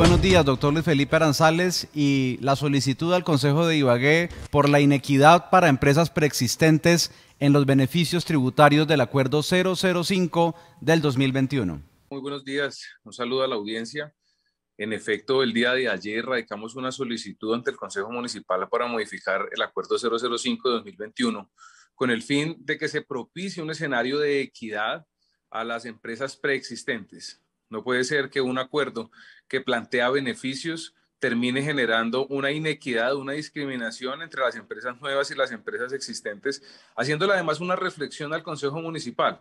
buenos días, doctor Luis Felipe Aranzales. Y la solicitud al Consejo de Ibagué por la inequidad para empresas preexistentes en los beneficios tributarios del Acuerdo 005 del 2021. Muy buenos días, un saludo a la audiencia. En efecto, el día de ayer radicamos una solicitud ante el Consejo Municipal para modificar el Acuerdo 005 de 2021 con el fin de que se propicie un escenario de equidad a las empresas preexistentes no puede ser que un acuerdo que plantea beneficios termine generando una inequidad, una discriminación entre las empresas nuevas y las empresas existentes, haciéndole además una reflexión al Consejo Municipal.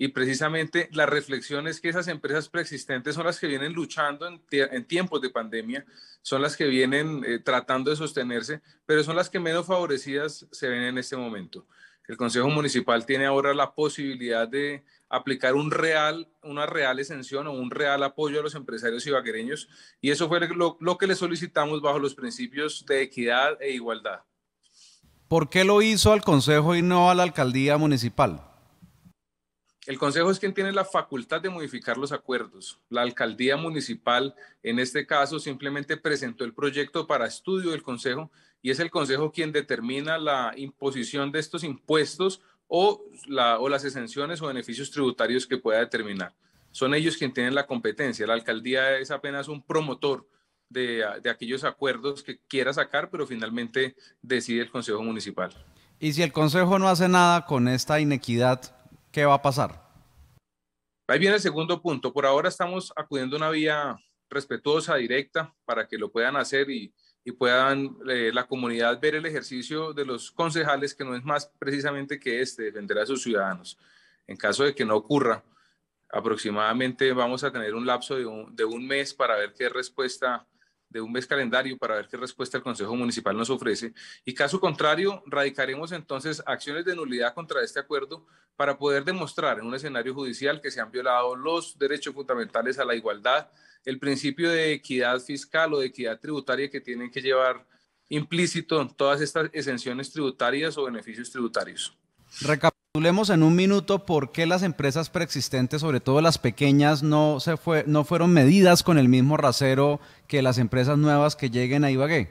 Y precisamente la reflexión es que esas empresas preexistentes son las que vienen luchando en, tiempos de pandemia, son las que vienen eh, tratando de sostenerse, pero son las que menos favorecidas se ven en este momento. El Consejo Municipal tiene ahora la posibilidad de aplicar un real, una real exención o un real apoyo a los empresarios ibaguereños y eso fue lo, lo que le solicitamos bajo los principios de equidad e igualdad. ¿Por qué lo hizo al Consejo y no a la Alcaldía Municipal? El Consejo es quien tiene la facultad de modificar los acuerdos. La alcaldía municipal, en este caso, simplemente presentó el proyecto para estudio del Consejo y es el Consejo quien determina la imposición de estos impuestos o, las exenciones o beneficios tributarios que pueda determinar. Son ellos quienes tienen la competencia. La alcaldía es apenas un promotor de aquellos acuerdos que quiera sacar, pero finalmente decide el Consejo Municipal. Y si el Consejo no hace nada con esta inequidad, ¿qué va a pasar? Ahí viene el segundo punto. Por ahora estamos acudiendo a una vía respetuosa, directa, para que lo puedan hacer y, puedan eh, la comunidad ver el ejercicio de los concejales, que no es más precisamente que este, defender a sus ciudadanos. En caso de que no ocurra, aproximadamente vamos a tener un lapso de un, de un mes para ver qué respuesta de un mes calendario para ver qué respuesta el Consejo Municipal nos ofrece y caso contrario, radicaremos entonces acciones de nulidad contra este acuerdo para poder demostrar en un escenario judicial que se han violado los derechos fundamentales a la igualdad, el principio de equidad fiscal o de equidad tributaria que tienen que llevar implícito todas estas exenciones tributarias o beneficios tributarios leemos en un minuto por qué las empresas preexistentes, sobre todo las pequeñas, no, se fue, no fueron medidas con el mismo rasero que las empresas nuevas que lleguen a Ibagué.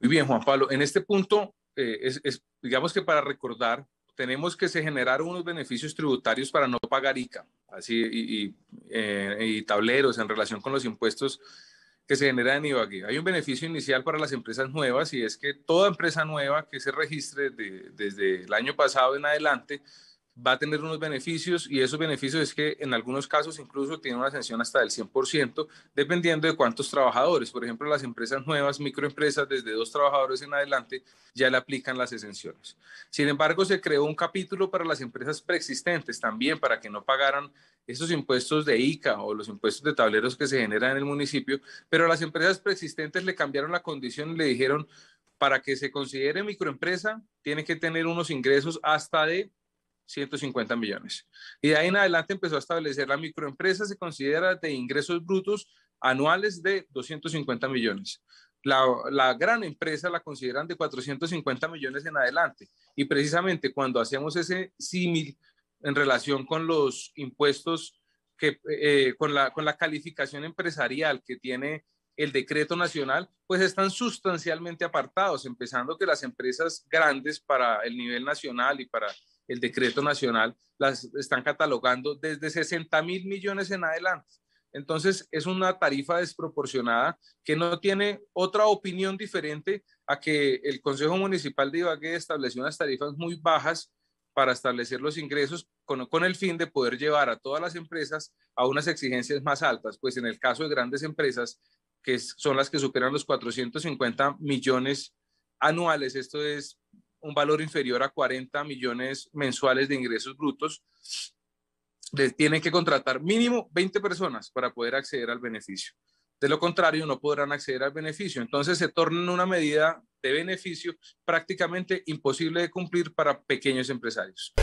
Muy bien, Juan Pablo. En este punto, eh, es, digamos que para recordar, tenemos que se generaron unos beneficios tributarios para no pagar ICA así, y, y eh, tableros en relación con los impuestos que se genera en Ibagué. Hay un beneficio inicial para las empresas nuevas y es que toda empresa nueva que se registre desde el año pasado en adelante va a tener unos beneficios y esos beneficios es que en algunos casos incluso tiene una exención hasta del 100% dependiendo de cuántos trabajadores. Por ejemplo, las empresas nuevas, microempresas desde dos trabajadores en adelante ya le aplican las exenciones. Sin embargo, se creó un capítulo para las empresas preexistentes también para que no pagaran esos impuestos de ICA o los impuestos de tableros que se generan en el municipio, pero las empresas preexistentes le cambiaron la condición y le dijeron, para que se considere microempresa, tiene que tener unos ingresos hasta de 150 millones. Y de ahí en adelante empezó a establecer la microempresa, se considera de ingresos brutos anuales de 250 millones. La, gran empresa la consideran de 450 millones en adelante. Y precisamente cuando hacíamos ese símil en relación con los impuestos, que, eh, con, la, con la calificación empresarial que tiene el decreto nacional, pues están sustancialmente apartados, empezando que las empresas grandes para el nivel nacional y para el decreto nacional las están catalogando desde 60 mil millones en adelante. Entonces, es una tarifa desproporcionada que no tiene otra opinión diferente a que el Consejo Municipal de Ibagué estableció unas tarifas muy bajas para establecer los ingresos con, el fin de poder llevar a todas las empresas a unas exigencias más altas, pues en el caso de grandes empresas, que son las que superan los 450 millones anuales, esto es un valor inferior a 40 millones mensuales de ingresos brutos, les tienen que contratar mínimo 20 personas para poder acceder al beneficio. De lo contrario, no podrán acceder al beneficio. Entonces se torna una medida de beneficio prácticamente imposible de cumplir para pequeños empresarios.